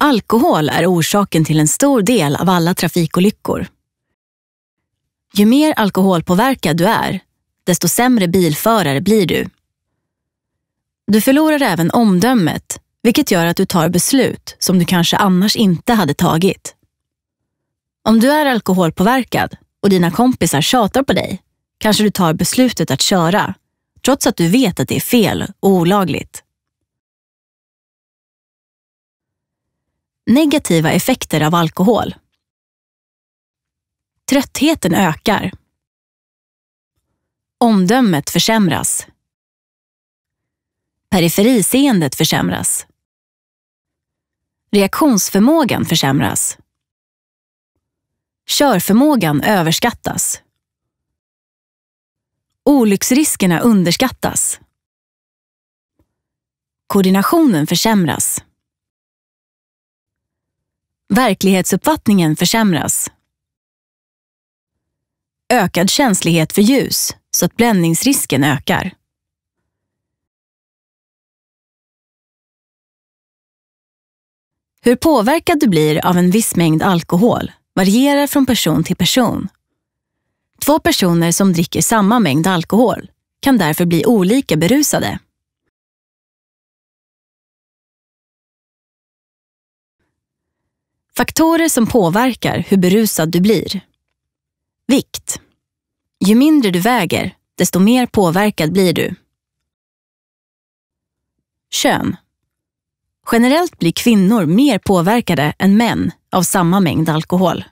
Alkohol är orsaken till en stor del av alla trafikolyckor. Ju mer alkoholpåverkad du är, desto sämre bilförare blir du. Du förlorar även omdömet, vilket gör att du tar beslut som du kanske annars inte hade tagit. Om du är alkoholpåverkad och dina kompisar tjatar på dig, kanske du tar beslutet att köra trots att du vet att det är fel och olagligt. Negativa effekter av alkohol. Tröttheten ökar. Omdömet försämras. Periferiseendet försämras. Reaktionsförmågan försämras. Körförmågan överskattas. Olycksriskerna underskattas. Koordinationen försämras. Verklighetsuppfattningen försämras. Ökad känslighet för ljus så att bländningsrisken ökar. Hur påverkad du blir av en viss mängd alkohol varierar från person till person Två personer som dricker samma mängd alkohol kan därför bli olika berusade. Faktorer som påverkar hur berusad du blir. Vikt. Ju mindre du väger, desto mer påverkad blir du. Kön. Generellt blir kvinnor mer påverkade än män av samma mängd alkohol.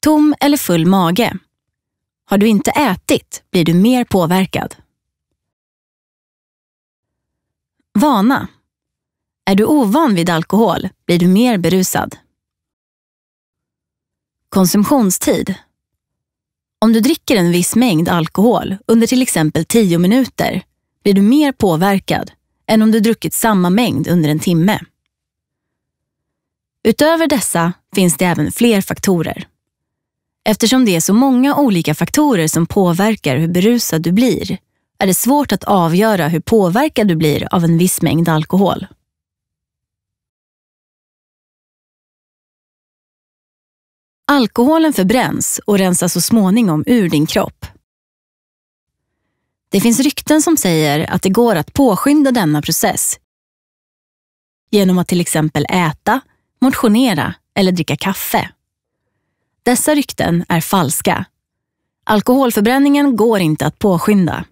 Tom eller full mage. Har du inte ätit blir du mer påverkad. Vana. Är du ovan vid alkohol blir du mer berusad. Konsumtionstid. Om du dricker en viss mängd alkohol under till exempel 10 minuter blir du mer påverkad än om du druckit samma mängd under en timme. Utöver dessa finns det även fler faktorer. Eftersom det är så många olika faktorer som påverkar hur berusad du blir är det svårt att avgöra hur påverkad du blir av en viss mängd alkohol. Alkoholen förbränns och rensas så småningom ur din kropp. Det finns rykten som säger att det går att påskynda denna process genom att till exempel äta, motionera eller dricka kaffe. Dessa rykten är falska. Alkoholförbränningen går inte att påskynda.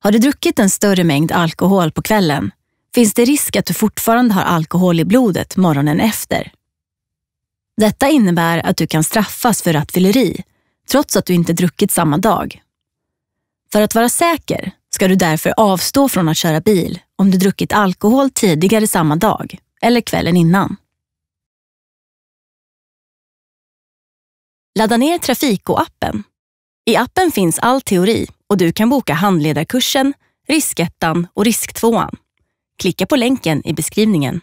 Har du druckit en större mängd alkohol på kvällen finns det risk att du fortfarande har alkohol i blodet morgonen efter. Detta innebär att du kan straffas för rattfylleri trots att du inte druckit samma dag. För att vara säker ska du därför avstå från att köra bil om du druckit alkohol tidigare samma dag eller kvällen innan. Ladda ner Trafiko-appen. I appen finns all teori och du kan boka handledarkursen, riskettan och risktvåan. Klicka på länken i beskrivningen.